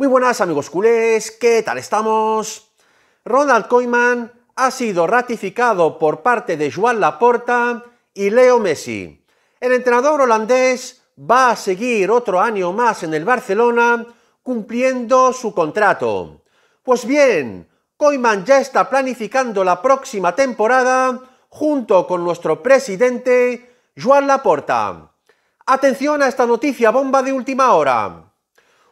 Muy buenas amigos culés, ¿qué tal estamos? Ronald Koeman ha sido ratificado por parte de Joan Laporta y Leo Messi. El entrenador holandés va a seguir otro año más en el Barcelona cumpliendo su contrato. Pues bien, Koeman ya está planificando la próxima temporada junto con nuestro presidente Joan Laporta. Atención a esta noticia bomba de última hora.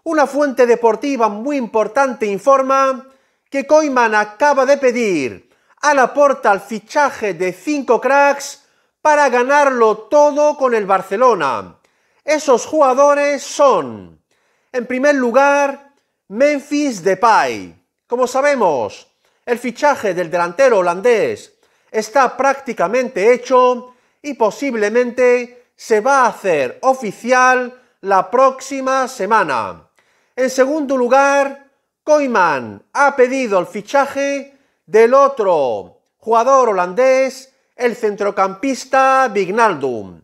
Una fuente deportiva muy importante informa que Koeman acaba de pedir a la porta el fichaje de cinco cracks para ganarlo todo con el Barcelona. Esos jugadores son, en primer lugar, Memphis Depay. Como sabemos, el fichaje del delantero holandés está prácticamente hecho y posiblemente se va a hacer oficial la próxima semana. En segundo lugar, Koiman ha pedido el fichaje del otro jugador holandés, el centrocampista Vignaldum.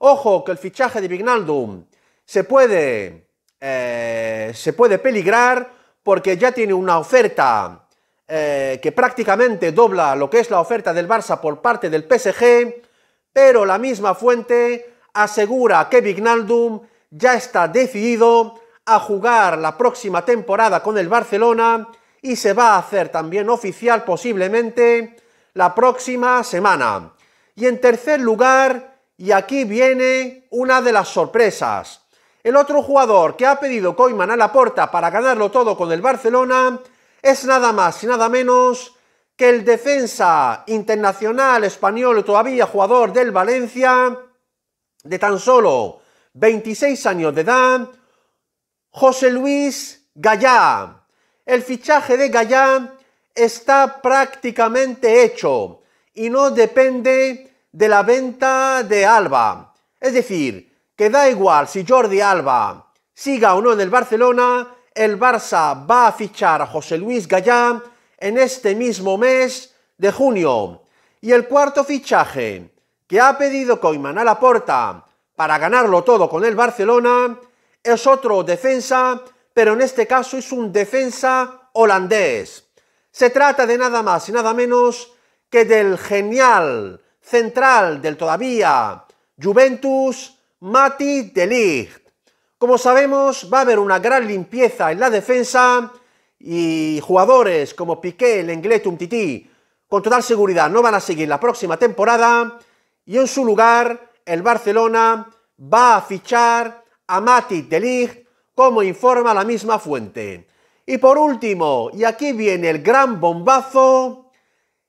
Ojo que el fichaje de Vignaldum se puede, eh, se puede peligrar porque ya tiene una oferta eh, que prácticamente dobla lo que es la oferta del Barça por parte del PSG, pero la misma fuente asegura que Vignaldum ya está decidido a jugar la próxima temporada con el Barcelona y se va a hacer también oficial posiblemente la próxima semana. Y en tercer lugar, y aquí viene una de las sorpresas, el otro jugador que ha pedido Coiman a la puerta para ganarlo todo con el Barcelona es nada más y nada menos que el defensa internacional español, todavía jugador del Valencia, de tan solo 26 años de edad, José Luis Gallá. El fichaje de Gallá está prácticamente hecho y no depende de la venta de Alba. Es decir, que da igual si Jordi Alba siga o no en el Barcelona, el Barça va a fichar a José Luis Gallá en este mismo mes de junio. Y el cuarto fichaje que ha pedido Coiman a la Porta para ganarlo todo con el Barcelona es otro defensa, pero en este caso es un defensa holandés. Se trata de nada más y nada menos que del genial central del todavía Juventus, Mati de Ligt. Como sabemos, va a haber una gran limpieza en la defensa y jugadores como Piqué, el inglés Titi, con total seguridad no van a seguir la próxima temporada y en su lugar el Barcelona va a fichar Amati Mati Telig, como informa la misma fuente. Y por último, y aquí viene el gran bombazo,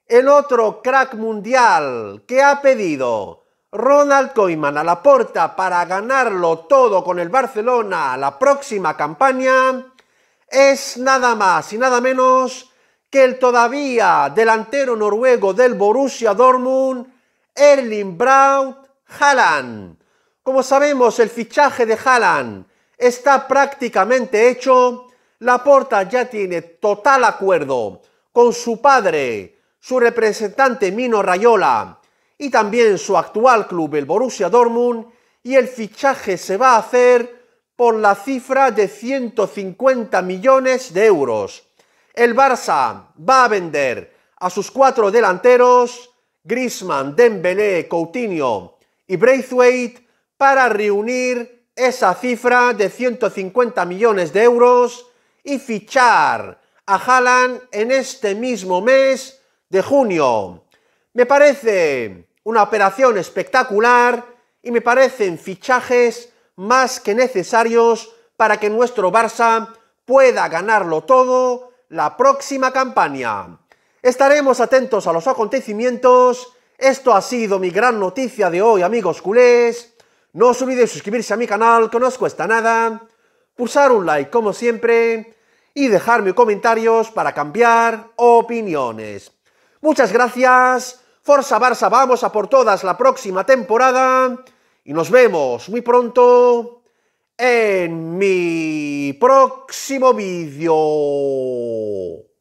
el otro crack mundial que ha pedido Ronald Koeman a la puerta para ganarlo todo con el Barcelona la próxima campaña es nada más y nada menos que el todavía delantero noruego del Borussia Dortmund, Erling Braut Haaland, como sabemos, el fichaje de Haaland está prácticamente hecho. Laporta ya tiene total acuerdo con su padre, su representante Mino Rayola y también su actual club, el Borussia Dortmund, y el fichaje se va a hacer por la cifra de 150 millones de euros. El Barça va a vender a sus cuatro delanteros, Griezmann, Dembélé, Coutinho y Braithwaite, para reunir esa cifra de 150 millones de euros y fichar a Haaland en este mismo mes de junio. Me parece una operación espectacular y me parecen fichajes más que necesarios para que nuestro Barça pueda ganarlo todo la próxima campaña. Estaremos atentos a los acontecimientos. Esto ha sido mi gran noticia de hoy, amigos culés. No os olvidéis suscribirse a mi canal, que no os cuesta nada, pulsar un like como siempre y dejarme comentarios para cambiar opiniones. Muchas gracias, Forza Barça, vamos a por todas la próxima temporada y nos vemos muy pronto en mi próximo vídeo.